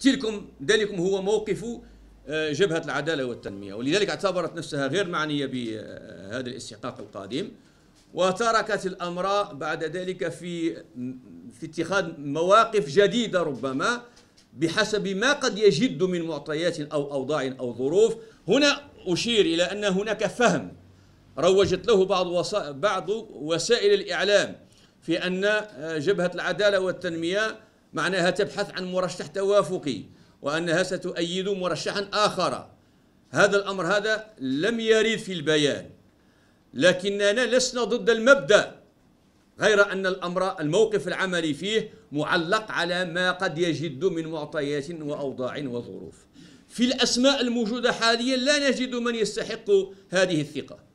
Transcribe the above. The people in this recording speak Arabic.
تلكم ذلكم هو موقف آه، جبهة العدالة والتنمية ولذلك اعتبرت نفسها غير معنية بهذا الاستحقاق القادم وتركت الأمر بعد ذلك في في اتخاذ مواقف جديدة ربما بحسب ما قد يجد من معطيات أو أوضاع أو ظروف هنا أشير إلى أن هناك فهم روجت له بعض وسائل, بعض وسائل الإعلام في أن آه، جبهة العدالة والتنمية معناها تبحث عن مرشح توافقي وأنها ستؤيد مرشحا آخر هذا الأمر هذا لم يرد في البيان لكننا لسنا ضد المبدأ غير أن الأمر الموقف العملي فيه معلق على ما قد يجد من معطيات وأوضاع وظروف في الأسماء الموجودة حاليا لا نجد من يستحق هذه الثقة